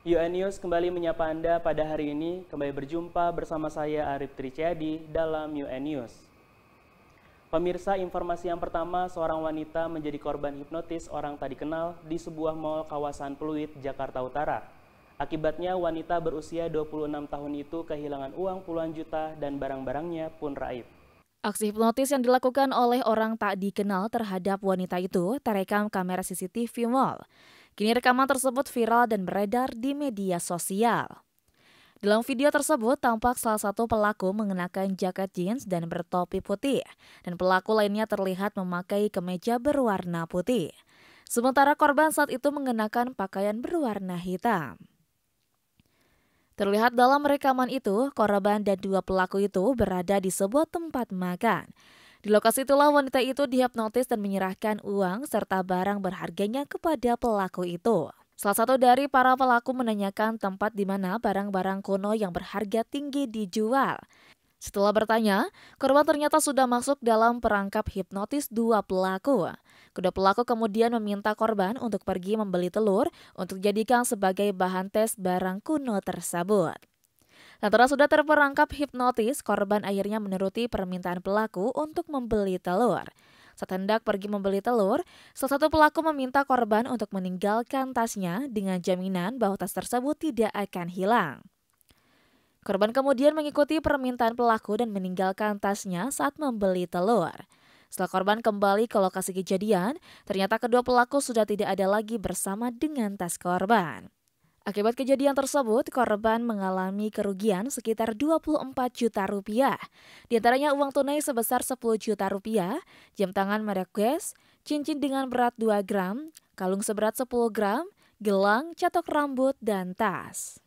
UN News kembali menyapa Anda pada hari ini, kembali berjumpa bersama saya Arif Triciadi dalam UN News. Pemirsa, informasi yang pertama, seorang wanita menjadi korban hipnotis orang tak dikenal di sebuah mall kawasan Pluit, Jakarta Utara. Akibatnya, wanita berusia 26 tahun itu kehilangan uang puluhan juta dan barang-barangnya pun raib. Aksi hipnotis yang dilakukan oleh orang tak dikenal terhadap wanita itu terekam kamera CCTV mall. Kini rekaman tersebut viral dan beredar di media sosial. Dalam video tersebut tampak salah satu pelaku mengenakan jaket jeans dan bertopi putih, dan pelaku lainnya terlihat memakai kemeja berwarna putih. Sementara korban saat itu mengenakan pakaian berwarna hitam. Terlihat dalam rekaman itu, korban dan dua pelaku itu berada di sebuah tempat makan. Di lokasi itulah wanita itu dihipnotis dan menyerahkan uang serta barang berharganya kepada pelaku itu. Salah satu dari para pelaku menanyakan tempat di mana barang-barang kuno yang berharga tinggi dijual. Setelah bertanya, korban ternyata sudah masuk dalam perangkap hipnotis dua pelaku. Kedua pelaku kemudian meminta korban untuk pergi membeli telur untuk dijadikan sebagai bahan tes barang kuno tersebut. Lantaran sudah terperangkap hipnotis, korban akhirnya menuruti permintaan pelaku untuk membeli telur. Saat hendak pergi membeli telur, salah satu pelaku meminta korban untuk meninggalkan tasnya dengan jaminan bahwa tas tersebut tidak akan hilang. Korban kemudian mengikuti permintaan pelaku dan meninggalkan tasnya saat membeli telur. Setelah korban kembali ke lokasi kejadian, ternyata kedua pelaku sudah tidak ada lagi bersama dengan tas korban. Akibat kejadian tersebut, korban mengalami kerugian sekitar 24 juta rupiah. Di antaranya uang tunai sebesar 10 juta rupiah, jam tangan merek cincin dengan berat 2 gram, kalung seberat 10 gram, gelang, catok rambut, dan tas.